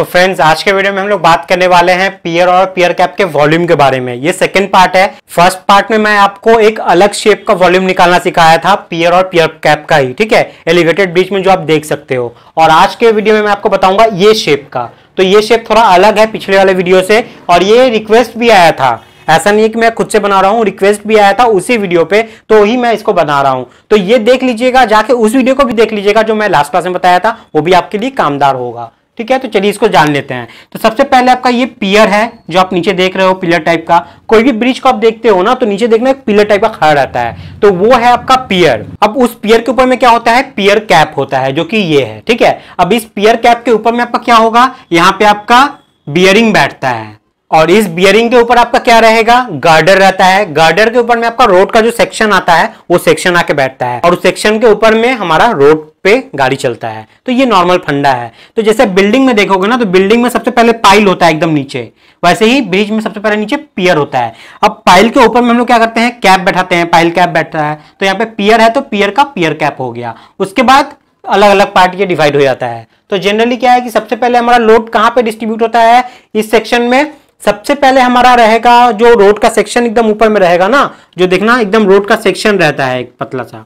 तो फ्रेंड्स आज के वीडियो में हम लोग बात करने वाले हैं पियर और पियर कैप के वॉल्यूम के बारे में ये सेकंड पार्ट है फर्स्ट पार्ट में मैं आपको एक अलग शेप का वॉल्यूम निकालना सिखाया था पियर और पियर कैप का ही ठीक है एलिवेटेड ब्रिज में जो आप देख सकते हो और आज के वीडियो में मैं आपको बताऊंगा ये शेप का तो ये शेप थोड़ा अलग है पिछले वाले वीडियो से और ये रिक्वेस्ट भी आया था ऐसा नहीं है कि मैं खुद से बना रहा हूँ रिक्वेस्ट भी आया था उसी वीडियो पे तो ही मैं इसको बना रहा हूँ तो ये देख लीजिएगा जाके उस वीडियो को भी देख लीजिएगा जो मैं लास्ट क्लास में बताया था वो भी आपके लिए कामदार होगा ठीक है तो चलिए इसको जान लेते हैं तो सबसे पहले आपका ये पियर है जो आप नीचे देख रहे हो पिलर टाइप का कोई भी ब्रिज को आप देखते हो ना तो नीचे देखना एक पिलर टाइप का खड़ा रहता है तो वो है आपका पियर अब उस पियर के ऊपर में क्या होता है पियर कैप होता है जो कि ये है ठीक है अब इस पियर कैप के ऊपर में आपका क्या होगा यहाँ पे आपका बियरिंग बैठता है और इस बियरिंग के ऊपर आपका क्या रहेगा गार्डर रहता है गार्डर के ऊपर में आपका रोड का जो सेक्शन आता है वो सेक्शन आके बैठता है और उस सेक्शन के ऊपर में हमारा रोड पे गाड़ी चलता है तो ये नॉर्मल फंडा है तो जैसे बिल्डिंग में देखोगे ना तो बिल्डिंग में सबसे पहले पाइल होता है एकदम नीचे वैसे ही ब्रिज में सबसे पहले नीचे पियर होता है अब पाइल के ऊपर में हम लोग क्या करते हैं कैप बैठाते हैं पाइल कैप बैठता है तो यहाँ पे पियर है तो पियर का पियर कैप हो गया उसके बाद अलग अलग पार्ट ये डिवाइड हो जाता है तो जनरली क्या है कि सबसे पहले हमारा लोड कहाँ पे डिस्ट्रीब्यूट होता है इस सेक्शन में सबसे पहले हमारा रहेगा जो रोड का सेक्शन एकदम ऊपर में रहेगा ना जो देखना एकदम रोड का सेक्शन रहता है एक पतला सा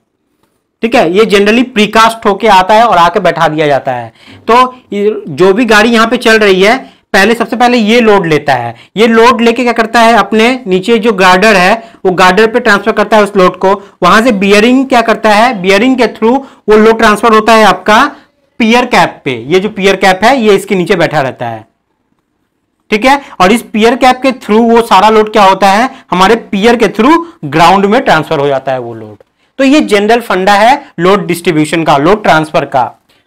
ठीक है ये जनरली प्रीकास्ट होके आता है और आके बैठा दिया जाता है तो जो भी गाड़ी यहाँ पे चल रही है पहले सबसे पहले ये लोड लेता है ये लोड लेके क्या करता है अपने नीचे जो गार्डर है वो गार्डर पे ट्रांसफर करता है उस लोड को वहां से बियरिंग क्या करता है बियरिंग के थ्रू वो लोड ट्रांसफर होता है आपका पियर कैप पे ये जो पियर कैप है ये इसके नीचे बैठा रहता है ठीक है और इस पियर कैप के थ्रू वो सारा लोड क्या होता है हमारे पियर के थ्रू ग्राउंड में ट्रांसफर हो जाता है वो लोड तो ये जनरल फंडा है लोड डिस्ट्रीब्यूशन का लोड ट्रांसफर का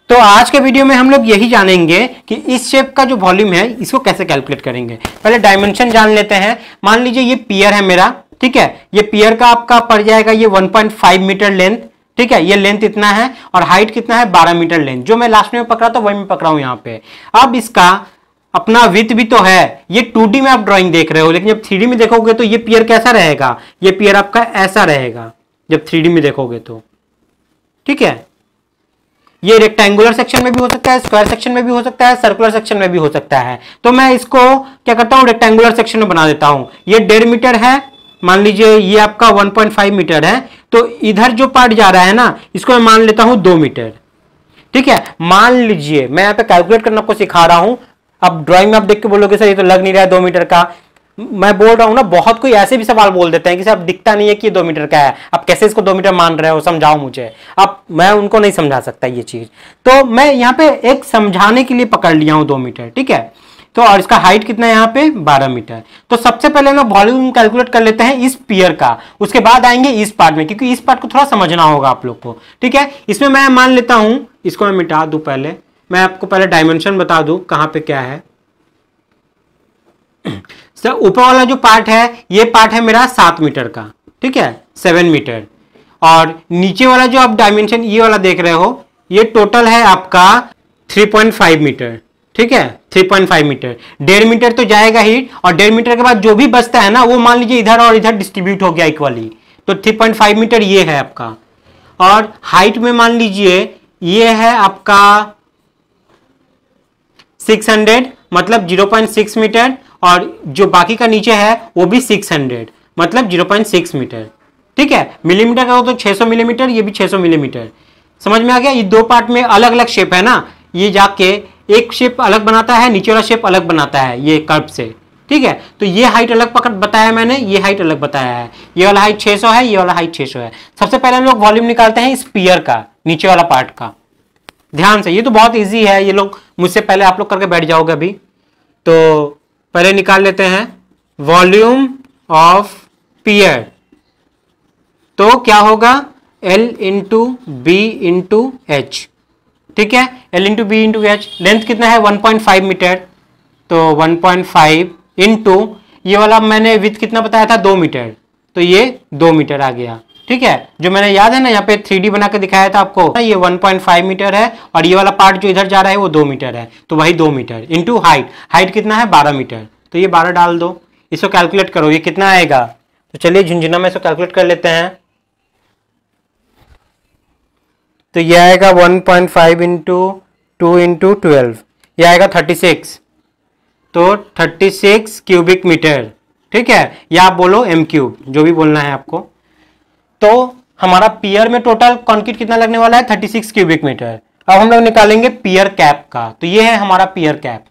तो आज के वीडियो में हम लोग यही जानेंगे कि इस शेप का जो वॉल्यूम है इसको कैसे कैलकुलेट करेंगे पहले डायमेंशन जान लेते हैं मान लीजिए ये पियर है मेरा ठीक है ये पियर का आपका पड़ जाएगा ये 1.5 मीटर लेंथ ठीक है ये लेंथ इतना है और हाइट कितना है 12 मीटर लेंथ जो मैं लास्ट में पकड़ा था वही मैं पकड़ा हूं यहाँ पे अब इसका अपना विथ भी तो है ये टू में आप ड्रॉइंग देख रहे हो लेकिन जब थ्री में देखोगे तो ये पियर कैसा रहेगा ये पियर आपका ऐसा रहेगा जब थ्री में देखोगे तो ठीक है ये रेक्टेंगुलर सेक्शन में भी हो सकता है स्क्वायर सेक्शन में भी हो सकता है सर्कुलर सेक्शन में भी हो सकता है तो मैं इसको क्या करता हूँ रेक्टेंगुलर सेक्शन में बना देता हूं ये डेढ़ मीटर है मान लीजिए ये आपका 1.5 मीटर है तो इधर जो पार्ट जा रहा है ना इसको मैं मान लेता हूं दो मीटर ठीक है मान लीजिए मैं यहाँ पे कैलकुलेट करना आपको सिखा रहा हूं अब ड्रॉइंग में आप देख के बोलोगे सर ये तो लग नहीं रहा है दो मीटर का मैं बोल रहा हूँ ना बहुत कोई ऐसे भी सवाल बोल देते हैं कि सर दिखता नहीं है कि दो मीटर का है आप कैसे इसको दो मीटर मान रहे हो समझाओ मुझे अब मैं उनको नहीं समझा सकता ये चीज़ तो मैं यहाँ पे एक समझाने के लिए पकड़ लिया हूँ दो मीटर ठीक है तो और इसका हाइट कितना है यहाँ पे बारह मीटर तो सबसे पहले ना वॉल्यूम कैलकुलेट कर लेते हैं इस पियर का उसके बाद आएंगे इस पार्ट में क्योंकि इस पार्ट को थोड़ा समझना होगा आप लोग को ठीक है इसमें मैं मान लेता हूँ इसको मैं मिटा दू पहले मैं आपको पहले डायमेंशन बता दू कहाँ पे क्या है सर ऊपर वाला जो पार्ट है ये पार्ट है मेरा सात मीटर का ठीक है सेवन मीटर और नीचे वाला जो आप डायमेंशन ये वाला देख रहे हो ये टोटल है आपका थ्री पॉइंट फाइव मीटर ठीक है थ्री पॉइंट फाइव मीटर डेढ़ मीटर तो जाएगा ही और डेढ़ मीटर के बाद जो भी बचता है ना वो मान लीजिए इधर और इधर डिस्ट्रीब्यूट हो गया इक्वली तो थ्री पॉइंट फाइव मीटर ये है आपका और हाइट में मान लीजिए ये है आपका सिक्स हंड्रेड मतलब जीरो पॉइंट सिक्स मीटर और जो बाकी का नीचे है वो भी 600 मतलब 0.6 मीटर ठीक है मिलीमीटर का हो तो 600 मिलीमीटर ये भी 600 मिलीमीटर समझ में आ गया ये दो पार्ट में अलग अलग शेप है ना ये जाके एक शेप अलग बनाता है नीचे वाला शेप अलग बनाता है ये कर्व से ठीक है तो ये हाइट अलग पकड़ बताया मैंने ये हाइट अलग बताया है ये वाला हाइट 600 है ये वाला हाइट 600 है सबसे पहले हम लोग वॉल्यूम निकालते हैं इस पियर का नीचे वाला पार्ट का ध्यान से ये तो बहुत ईजी है ये लोग मुझसे पहले आप लोग करके बैठ जाओगे अभी तो पहले निकाल लेते हैं वॉल्यूम ऑफ पियर तो क्या होगा L into B into H ठीक है L into B into H length कितना है 1.5 मीटर तो 1.5 पॉइंट इंटू ये वाला मैंने विथ कितना बताया था दो मीटर तो ये दो मीटर आ गया ठीक है जो मैंने याद है ना यहाँ पे थ्री बना के दिखाया था आपको ये 1.5 मीटर है और ये वाला पार्ट जो इधर जा रहा है वो दो मीटर है तो वही दो मीटर इंटू हाइट हाइट कितना है बारह मीटर तो ये बारह डाल दो इसको कैलकुलेट करो ये कितना आएगा तो चलिए झुंझुना में इसको कैलकुलेट कर लेते हैं तो ये आएगा one point five into two into twelve ये आएगा सिक्स तो सिक्स क्यूबिक मीटर ठीक है या आप बोलो एम क्यूब जो भी बोलना है आपको तो हमारा पियर में टोटल कॉन्क्रीट कितना लगने वाला है 36 क्यूबिक मीटर अब हम लोग निकालेंगे पियर कैप का तो ये है हमारा पियर कैप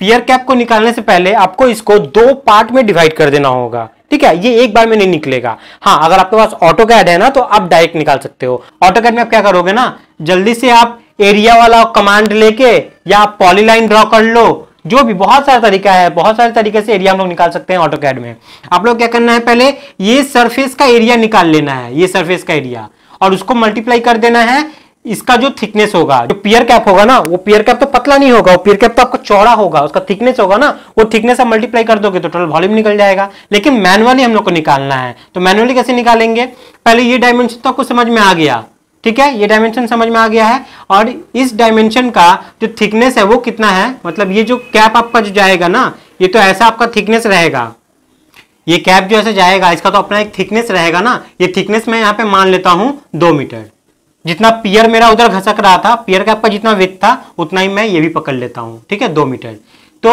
पियर कैप को निकालने से पहले आपको इसको दो पार्ट में डिवाइड कर देना होगा ठीक है ये एक बार में नहीं निकलेगा हाँ अगर आपके पास ऑटो कैड है ना तो आप डायरेक्ट निकाल सकते हो ऑटो कैड में आप क्या करोगे ना जल्दी से आप एरिया वाला कमांड लेके या आप पॉलीलाइन ड्रॉ कर लो जो भी बहुत सारा तरीका है बहुत सारे तरीके से एरिया हम लोग निकाल सकते हैं ऑटो कैड में आप लोग क्या करना है पहले ये सरफेस का एरिया निकाल लेना है ये सरफेस का एरिया और उसको मल्टीप्लाई कर देना है इसका जो थिकनेस होगा जो पियर कैप होगा ना वो पियर कैप तो पतला नहीं होगा वो पियर कैप तो आपका चौड़ा होगा उसका थिकनेस होगा ना वो थिकनेस आप मल्टीप्लाई कर दोगे तो टोटल वॉल्यूम निकल जाएगा लेकिन मैनुअली हम लोग को निकालना है तो मैनुअली कैसे निकालेंगे पहले ये डायमेंशन तो आपको समझ में आ गया ठीक है ये डायमेंशन समझ में आ गया है और इस डायमेंशन का जो थिकनेस है वो कितना है मतलब ये जो कैप आपका जो जाएगा ना ये तो ऐसा आपका थिकनेस रहेगा ये कैप जो ऐसे जाएगा इसका तो अपना एक थिकनेस रहेगा ना ये थिकनेस मैं यहाँ पे मान लेता हूँ दो मीटर जितना पियर मेरा उधर घसक रहा था पियर का आपका जितना वेथ था उतना ही मैं ये भी पकड़ लेता हूँ ठीक है दो मीटर तो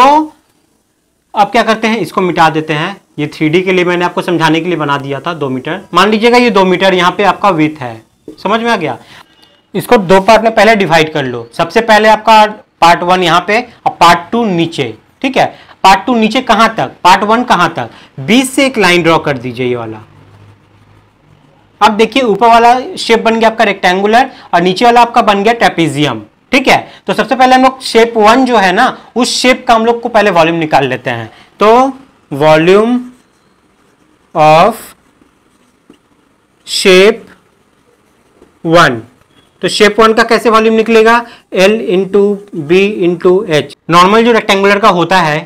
अब क्या करते हैं इसको मिटा देते हैं ये थ्री के लिए मैंने आपको समझाने के लिए बना दिया था दो मीटर मान लीजिएगा ये दो मीटर यहाँ पे आपका विथ है समझ में आ गया इसको दो पार्ट में पहले डिवाइड कर लो सबसे पहले आपका पार्ट वन यहां पे और पार्ट टू नीचे ठीक है पार्ट टू नीचे कहां तक पार्ट वन कहां तक बीस से एक लाइन ड्रॉ कर दीजिए ये वाला अब देखिए ऊपर वाला शेप बन गया आपका रेक्टेंगुलर और नीचे वाला आपका बन गया ट्रेपेजियम ठीक है तो सबसे पहले हम लोग शेप वन जो है ना उस शेप का हम लोग को पहले वॉल्यूम निकाल लेते हैं तो वॉल्यूम ऑफ शेप वन तो शेप वन का कैसे वॉल्यूम निकलेगा L into B into H normal जो रेक्टेंगुलर का होता है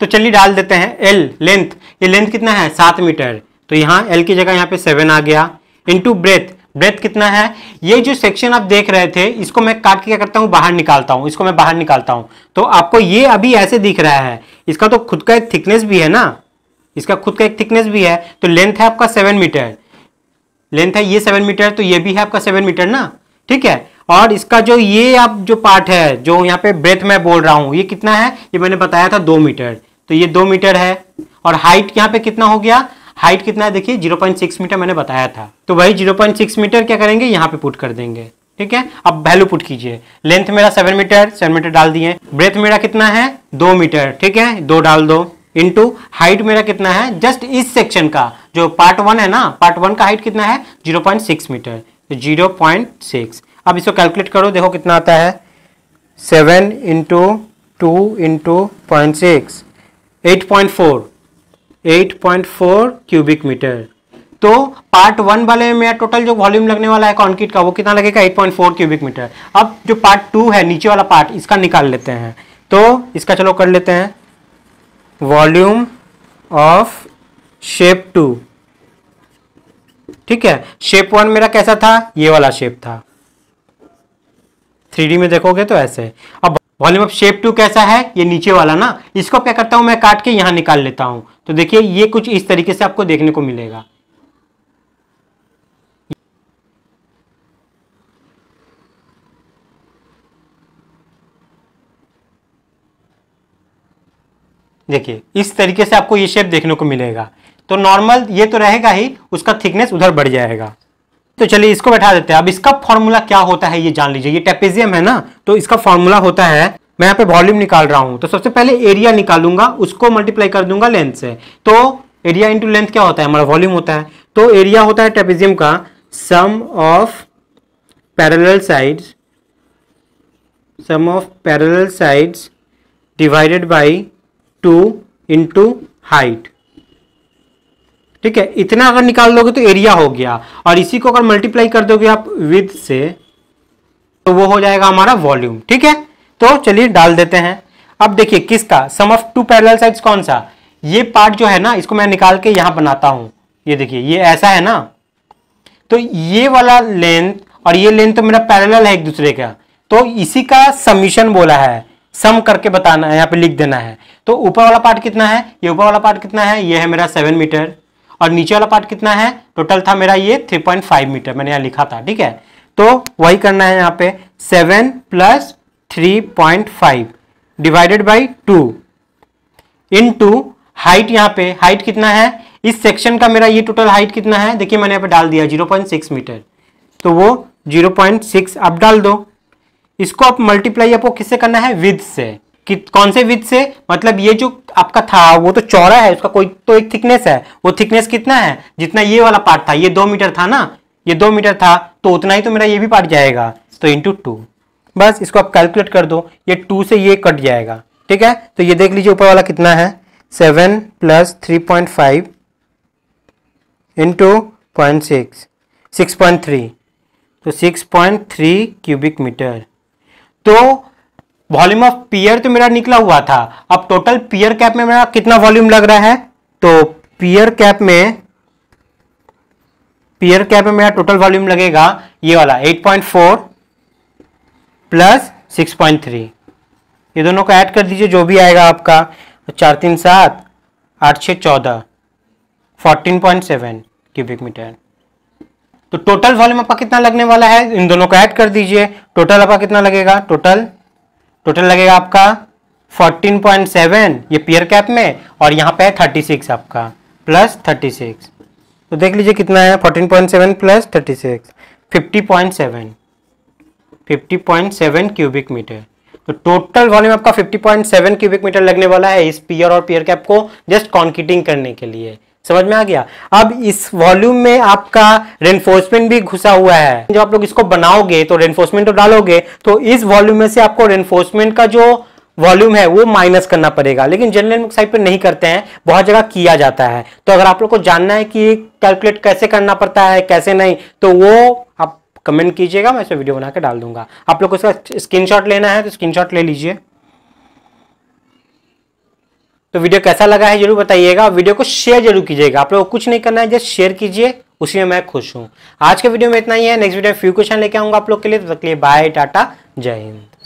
तो चलिए डाल देते हैं एल लेंथ ये लेंथ कितना है सात मीटर तो यहाँ एल की जगह यहाँ पे सेवन आ गया इंटू ब्रेथ ब्रेथ कितना है ये जो सेक्शन आप देख रहे थे इसको मैं काट के क्या करता हूँ बाहर निकालता हूँ इसको मैं बाहर निकालता हूँ तो आपको ये अभी ऐसे दिख रहा है इसका तो खुद का एक थिकनेस भी है ना इसका खुद का एक थिकनेस भी है तो लेंथ है आपका सेवन मीटर लेंथ है ये सेवन मीटर तो ये भी है आपका सेवन मीटर ना ठीक है और इसका जो ये आप जो पार्ट है जो यहाँ पे ब्रेथ में बोल रहा हूँ ये कितना है ये मैंने बताया था दो मीटर तो ये दो मीटर है और हाइट यहाँ पे कितना हो गया हाइट कितना है देखिए 0.6 मीटर मैंने बताया था तो वही 0.6 मीटर क्या करेंगे यहाँ पे पुट कर देंगे ठीक है अब वैल्यू पुट कीजिए लेंथ मेरा सेवन मीटर सेवन मीटर डाल दिए ब्रेथ मेरा कितना है दो मीटर ठीक है दो डाल दो इंटू हाइट मेरा कितना है जस्ट इस सेक्शन का जो पार्ट वन है ना पार्ट वन का हाइट कितना है zero point six metre zero point six अब इसको कैलकुलेट करो देखो कितना आता है seven into two into point six eight point four eight point four cubic metre तो पार्ट वन वाले में टोटल जो वॉल्यूम लगने वाला है कॉन्क्रीट का वो कितना लगेगा eight point four cubic metre अब जो पार्ट टू है नीचे वाला पार्ट इसका निकाल लेते हैं तो इसका चलो कर लेते हैं वॉल्यूम ऑफ शेप टू ठीक है शेप वन मेरा कैसा था ये वाला शेप था थ्री में देखोगे तो ऐसे अब वॉल्यूम ऑफ शेप टू कैसा है ये नीचे वाला ना इसको क्या करता हूं मैं काट के यहां निकाल लेता हूं तो देखिए ये कुछ इस तरीके से आपको देखने को मिलेगा देखिए इस तरीके से आपको ये शेप देखने को मिलेगा तो नॉर्मल ये तो रहेगा ही उसका थिकनेस उधर बढ़ जाएगा तो चलिए इसको बैठा देते हैं अब इसका फॉर्मूला क्या होता है ये जान लीजिए ये टेपेजियम है ना तो इसका फॉर्मूला होता है मैं यहाँ पे वॉल्यूम निकाल रहा हूँ तो सबसे पहले एरिया निकालूंगा उसको मल्टीप्लाई कर दूंगा लेंथ से तो एरिया इंटू लेंथ क्या होता है हमारा वॉल्यूम होता है तो एरिया होता है टेपेजियम का sum of parallel side sum of parallel side divided by two into height ठीक है इतना अगर निकाल लोगे तो एरिया हो गया और इसी को अगर मल्टीप्लाई कर दोगे आप विद से तो वो हो जाएगा हमारा वॉल्यूम ठीक है तो चलिए डाल देते हैं अब देखिए किसका sum of two parallel sides कौन सा ये पार्ट जो है ना इसको मैं निकाल के यहां बनाता हूं ये देखिए ये ऐसा है ना तो ये वाला लेंथ और ये लेंथ तो मेरा पैरेलल है एक दूसरे का तो इसी का समीशन बोला है सम करके बताना है यहाँ पे लिख देना है तो ऊपर वाला पार्ट कितना है ये ऊपर वाला पार्ट कितना है ये है मेरा सेवन मीटर और नीचे वाला पार्ट कितना है टोटल था मेरा ये थ्री पॉइंट फाइव मीटर मैंने यहाँ लिखा था ठीक है तो वही करना है यहाँ पे seven plus three point five divided by two into height यहाँ पे हाइट कितना है इस सेक्शन का मेरा ये टोटल हाइट कितना है देखिए मैंने यहाँ पे डाल दिया जीरो पॉइंट सिक्स मीटर तो वो जीरो पॉइंट सिक्स आप डाल दो इसको आप मल्टीप्लाई आपको किससे करना है विद से कि कौन से विद से मतलब ये जो आपका था वो तो चौड़ा है उसका कोई तो एक थिकनेस है वो थिकनेस कितना है जितना ये वाला पार्ट था ये दो मीटर था ना ये दो मीटर था तो उतना ही तो मेरा ये भी पार्ट जाएगा तो इंटू टू बस इसको आप कैलकुलेट कर दो ये टू से ये कट जाएगा ठीक है तो ये देख लीजिए ऊपर वाला कितना है seven plus three point five into point six six point three तो six point three cubic metre तो वॉल्यूम ऑफ पियर तो मेरा निकला हुआ था अब टोटल पियर कैप में मेरा कितना वॉल्यूम लग रहा है तो पियर कैप में पियर कैप में मेरा टोटल वॉल्यूम लगेगा ये वाला 8.4 प्लस 6.3 ये दोनों को ऐड कर दीजिए जो भी आएगा आपका तो चार तीन सात आठ छः चौदह fourteen point seven cubic metre तो टोटल वॉल्यूम आपका कितना लगने वाला है इन दोनों को ऐड कर दीजिए टोटल आपका कितना लगेगा टोटल टोटल लगेगा आपका 14.7 ये पियर कैप में और यहाँ पे है 36 आपका प्लस 36 तो देख लीजिए कितना है 14.7 प्लस 36 50.7 50.7 क्यूबिक मीटर तो टोटल वॉल्यूम आपका 50.7 क्यूबिक मीटर लगने वाला है इस पियर और पियर कैप को जस्ट कॉन्किटिंग करने के लिए समझ में आ गया अब इस वॉल्यूम में आपका रेनफोर्समेंट भी घुसा हुआ है जब आप लोग इसको बनाओगे तो रेनफोर्समेंट तो डालोगे तो इस वॉल्यूम में से आपको रेनफोर्समेंट का जो वॉल्यूम है वो माइनस करना पड़ेगा लेकिन जनरल साइड पर नहीं करते हैं बहुत जगह किया जाता है तो अगर आप लोग को जानना है कि कैलकुलेट कैसे करना पड़ता है कैसे नहीं तो वो आप कमेंट कीजिएगा मैं इसमें वीडियो बना के डाल दूंगा आप लोग को इसका स्क्रीनशॉट लेना है तो स्क्रीनशॉट ले लीजिए तो वीडियो कैसा लगा है जरूर बताइएगा वीडियो को शेयर जरूर कीजिएगा आप लोग कुछ नहीं करना है जस्ट शेयर कीजिए उसी में मैं खुश हूँ आज के वीडियो में इतना ही है नेक्स्ट वीडियो में फ्यू क्वेश्चन लेके आऊंगा आप लोग के लिए तो लिए बाय टाटा जय हिंद